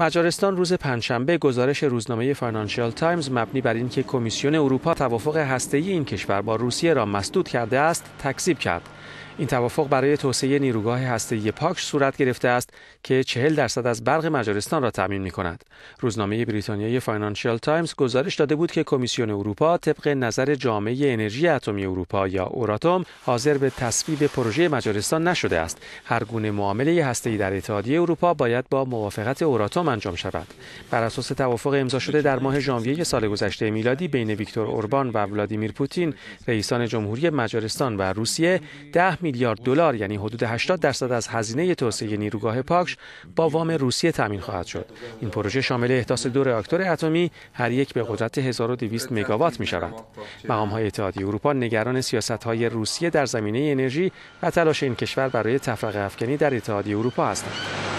مجارستان روز پنجشنبه گزارش روزنامه فاینانشیال تایمز مبنی بر اینکه کمیسیون اروپا توافق هسته‌ای این کشور با روسیه را مسدود کرده است تکذیب کرد این توافق برای توسعه نیروگاه هسته‌ای پاک صورت گرفته است که 40 درصد از برق مجارستان را می می‌کند. روزنامه بریتانیایی فاینانشال تایمز گزارش داده بود که کمیسیون اروپا طبق نظر جامعه انرژی اتمی اروپا یا اوراتوم حاضر به تصویب پروژه مجارستان نشده است. هر گونه معامله هسته‌ای در اتحادیه اروپا باید با موافقت اوراتوم انجام شود. بر اساس توافق امضا شده در ماه ژانویه سال گذشته میلادی بین ویکتور اوربان و ولادیمیر پوتین رئیسان جمهوری مجارستان و روسیه 10 میلیارد دلار یعنی حدود 80 درصد از هزینه توسعه نیروگاه پاکش با وام روسیه تامین خواهد شد این پروژه شامل احداث دو راکتور اتمی هر یک به قدرت 1200 مگاوات می شود مقام های اتحادیه اروپا نگران سیاست های روسیه در زمینه انرژی و تلاش این کشور برای تفرقه افکنی در اتحادیه اروپا هستند